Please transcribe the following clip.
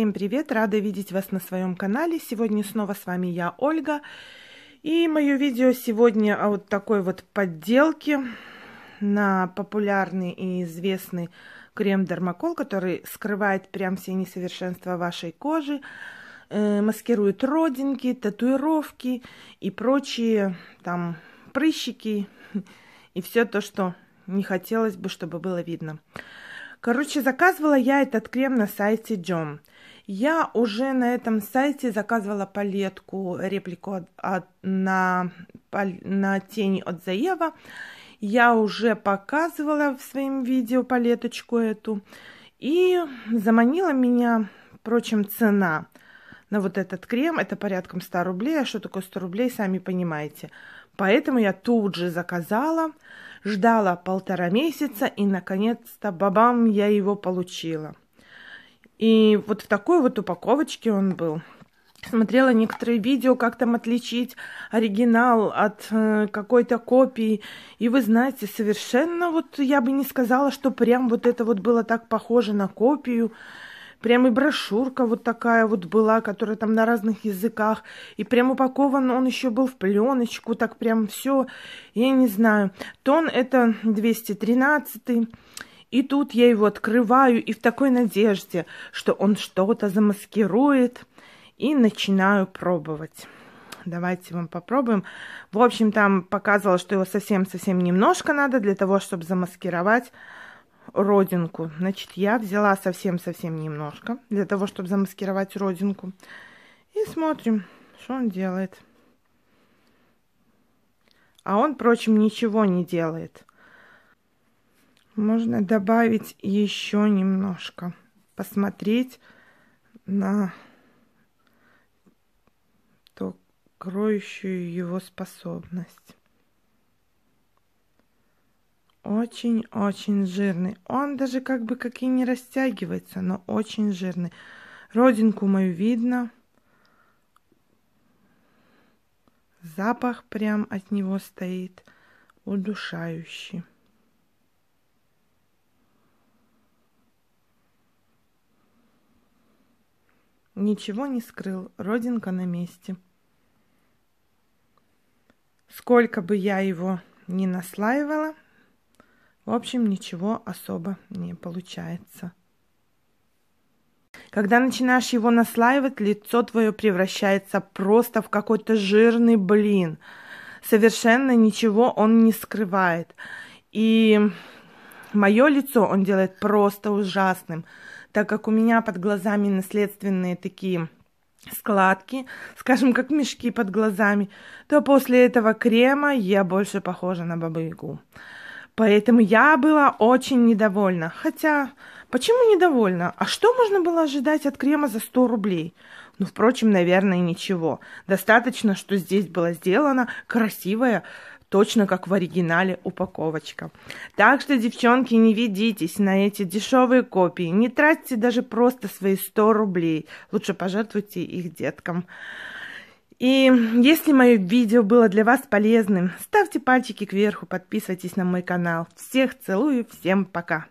Всем привет! Рада видеть вас на своем канале. Сегодня снова с вами я, Ольга. И мое видео сегодня о вот такой вот подделке на популярный и известный крем Дермакол, который скрывает прям все несовершенства вашей кожи, э, маскирует родинки, татуировки и прочие там прыщики и все то, что не хотелось бы, чтобы было видно. Короче, заказывала я этот крем на сайте Джом. Я уже на этом сайте заказывала палетку, реплику от, от, на, на тени от Заева. Я уже показывала в своем видео палеточку эту. И заманила меня, впрочем, цена на вот этот крем. Это порядком 100 рублей. А что такое 100 рублей, сами понимаете. Поэтому я тут же заказала, ждала полтора месяца и, наконец-то, бабам, я его получила. И вот в такой вот упаковочке он был. Смотрела некоторые видео, как там отличить оригинал от э, какой-то копии. И вы знаете, совершенно вот я бы не сказала, что прям вот это вот было так похоже на копию. Прям и брошюрка вот такая вот была, которая там на разных языках. И прям упакован он еще был в пленочку, так прям все, я не знаю. Тон это 213 и тут я его открываю и в такой надежде, что он что-то замаскирует, и начинаю пробовать. Давайте вам попробуем. В общем, там показывалось, что его совсем-совсем немножко надо для того, чтобы замаскировать родинку. Значит, я взяла совсем-совсем немножко для того, чтобы замаскировать родинку. И смотрим, что он делает. А он, впрочем, ничего не делает можно добавить еще немножко. Посмотреть на то, кроющую его способность. Очень-очень жирный. Он даже как бы как и не растягивается, но очень жирный. Родинку мою видно. Запах прям от него стоит удушающий. Ничего не скрыл, родинка на месте. Сколько бы я его ни наслаивала, в общем, ничего особо не получается. Когда начинаешь его наслаивать, лицо твое превращается просто в какой-то жирный блин. Совершенно ничего он не скрывает. И мое лицо он делает просто ужасным так как у меня под глазами наследственные такие складки, скажем, как мешки под глазами, то после этого крема я больше похожа на бабу-ягу. Поэтому я была очень недовольна. Хотя, почему недовольна? А что можно было ожидать от крема за 100 рублей? Ну, впрочем, наверное, ничего. Достаточно, что здесь было сделано красивое точно как в оригинале упаковочка. Так что, девчонки, не ведитесь на эти дешевые копии, не тратьте даже просто свои 100 рублей, лучше пожертвуйте их деткам. И если мое видео было для вас полезным, ставьте пальчики кверху, подписывайтесь на мой канал. Всех целую, всем пока!